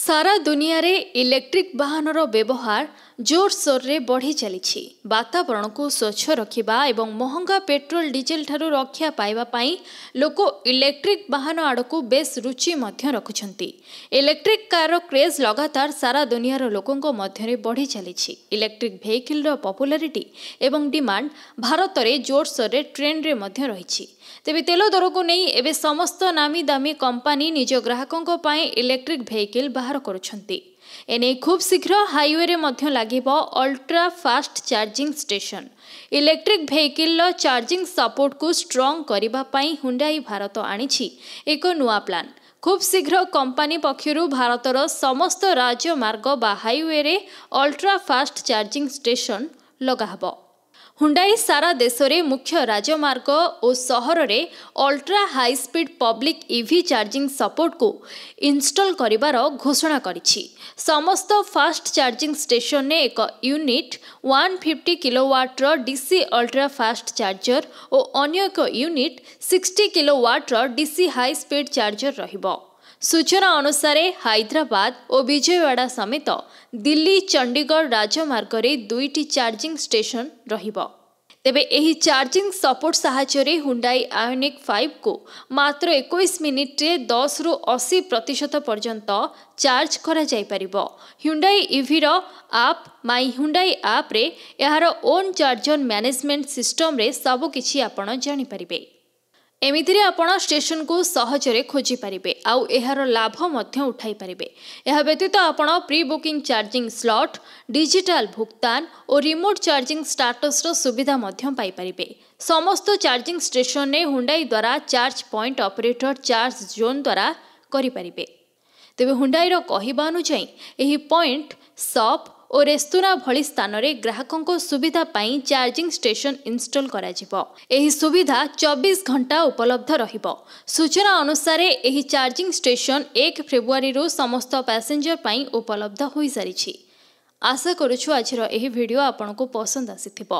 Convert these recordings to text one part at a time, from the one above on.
ସାରା ଦୁନିଆରେ ଇଲେକ୍ଟ୍ରିକ୍ ବାହନର ବ୍ୟବହାର জোরসোরে বড়ি চালিছি বাতাবরণকু স্বচ্ছ রক্ষা এবং মহঙ্গা পেট্রোল ডিজেল ঠার রক্ষা পাইবা লোক ইলেকট্রিক বাহন আড়ক বেশ রুচি মধ্য রাখুন ইলেকট্রিক কারর ক্রেজ লগাতার সারা দুনিয়ার লোকঙ্ মধ্যে বড়ি চালিছি ইলেকট্রিক ভেহিকলর পপুলারিটি এবং ডিমান্ড ভারতরে জোরসোরে ট্রেন্ডে মধ্য রয়েছে তেবে তেল দরকু নেই এবে সমস্ত নামি দামি কোম্পানি নিজ গ্রাহকঙ্ ইলেকট্রিক ভেহিকল বাহার করুচ্ছন্তি ଏନେଇ ଖୁବ୍ ଶୀଘ୍ର ହାଇୱେରେ ମଧ୍ୟ ଲାଗିବ ultra fast charging station electric ଭେହିକିଲ୍ର ଚାର୍ଜିଂ ସପୋର୍ଟକୁ ଷ୍ଟ୍ରଙ୍ଗ କରିବା ପାଇଁ ହୁଣ୍ଡାଇ ଭାରତ ଆଣିଛି ଏକ ନୂଆ ପ୍ଲାନ୍ ଖୁବ୍ ଶୀଘ୍ର କମ୍ପାନୀ ପକ୍ଷରୁ ଭାରତର ସମସ୍ତ ରାଜମାର୍ଗ ବା ହାଇୱେରେ ଅଲ୍ଟ୍ରା ଫାଷ୍ଟ ଚାର୍ଜିଂ ଷ୍ଟେସନ ଲଗାହେବ ହୁଣ୍ଡାଇ ସାରା ଦେଶରେ ମୁଖ୍ୟ ରାଜମାର୍ଗ ଓ ସହରରେ ultra high speed public EV charging ସପୋର୍ଟକୁ ଇନଷ୍ଟଲ୍ କରିବାର ଘୋଷଣା କରିଛି ସମସ୍ତ ଫାଷ୍ଟ ଚାର୍ଜିଂ ଷ୍ଟେସନରେ ଏକ ୟୁନିଟ୍ ୱାନ୍ ଫିଫ୍ଟି କିଲୋୱାଟ୍ର ଡିସି ଅଲ୍ଟ୍ରା ଫାଷ୍ଟ ଚାର୍ଜର ଓ ଅନ୍ୟ ଏକ ୟୁନିଟ୍ ସିକ୍ସଟି କିଲୋୱାଟ୍ର ଡିସି ହାଇସ୍ପିଡ୍ ଚାର୍ଜର ରହିବ ସୂଚନା ଅନୁସାରେ ହାଇଦ୍ରାବାଦ ଓ ବିଜୟୱାଡ଼ା ସମେତ ଦିଲ୍ଲୀ ଚଣ୍ଡିଗଡ଼ ରାଜମାର୍ଗରେ ଦୁଇଟି ଚାର୍ଜିଂ ଷ୍ଟେସନ ରହିବ ତେବେ ଏହି ଚାର୍ଜିଂ ସପୋର୍ଟ ସାହାଯ୍ୟରେ ହୁଣ୍ଡାଇ ଆୟୋନିକ୍ ଫାଇଭ୍କୁ ମାତ୍ର ଏକୋଇଶ ମିନିଟ୍ରେ ଦଶରୁ ଅଶୀ ପ୍ରତିଶତ ପର୍ଯ୍ୟନ୍ତ ଚାର୍ଜ କରାଯାଇପାରିବ ହ୍ୟୁଣ୍ଡାଇ ଇଭିର ଆପ୍ ମାଇ ହ୍ୟୁଣ୍ଡାଇ ଆପ୍ରେ ଏହାର ଓନ୍ ଚାର୍ଜର ମ୍ୟାନେଜମେଣ୍ଟ ସିଷ୍ଟମରେ ସବୁକିଛି ଆପଣ ଜାଣିପାରିବେ ଏମିତିରେ ଆପଣ ଷ୍ଟେସନକୁ ସହଜରେ ଖୋଜିପାରିବେ ଆଉ ଏହାର ଲାଭ ମଧ୍ୟ ଉଠାଇପାରିବେ ଏହା ବ୍ୟତୀତ ଆପଣ pre booking charging slot digital ଭୁକ୍ତାନ ଓ ରିମୋଟ୍ ଚାର୍ଜିଂ ଷ୍ଟାଟସର ସୁବିଧା ମଧ୍ୟ ପାଇପାରିବେ ସମସ୍ତ ଚାର୍ଜିଂ ଷ୍ଟେସନରେ ହୁଣ୍ଡାଇ ଦ୍ୱାରା charge point operator charge zone ଦ୍ୱାରା କରିପାରିବେ ତେବେ ହୁଣ୍ଡାଇର କହିବା ଅନୁଯାୟୀ ଏହି ପଏଣ୍ଟ ସପ୍ ଓ ରେସ୍ତୋରାଁ ଭଳି ସ୍ଥାନରେ ଗ୍ରାହକଙ୍କ ସୁବିଧା ପାଇଁ ଚାର୍ଜିଂ ଷ୍ଟେସନ ଇନଷ୍ଟଲ କରାଯିବ ଏହି ସୁବିଧା ଚବିଶ ଘଣ୍ଟା ଉପଲବ୍ଧ ରହିବ ସୂଚନା ଅନୁସାରେ ଏହି ଚାର୍ଜିଂ ଷ୍ଟେସନ ଏକ ଫେବୃଆରୀରୁ ସମସ୍ତ ପାସେଞ୍ଜର ପାଇଁ ଉପଲବ୍ଧ ହୋଇସାରିଛି ଆଶା କରୁଛୁ ଆଜିର ଏହି ଭିଡ଼ିଓ ଆପଣଙ୍କୁ ପସନ୍ଦ ଆସିଥିବ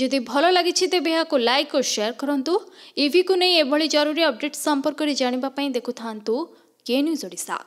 ଯଦି ଭଲ ଲାଗିଛି ତେବେ ଏହାକୁ ଲାଇକ୍ ଓ ସେୟାର କରନ୍ତୁ ଇଭିକୁ ନେଇ ଏଭଳି ଜରୁରୀ ଅପଡେଟ୍ ସମ୍ପର୍କରେ ଜାଣିବା ପାଇଁ ଦେଖୁଥାନ୍ତୁ କେ ନ୍ୟୁଜ୍ ଓଡ଼ିଶା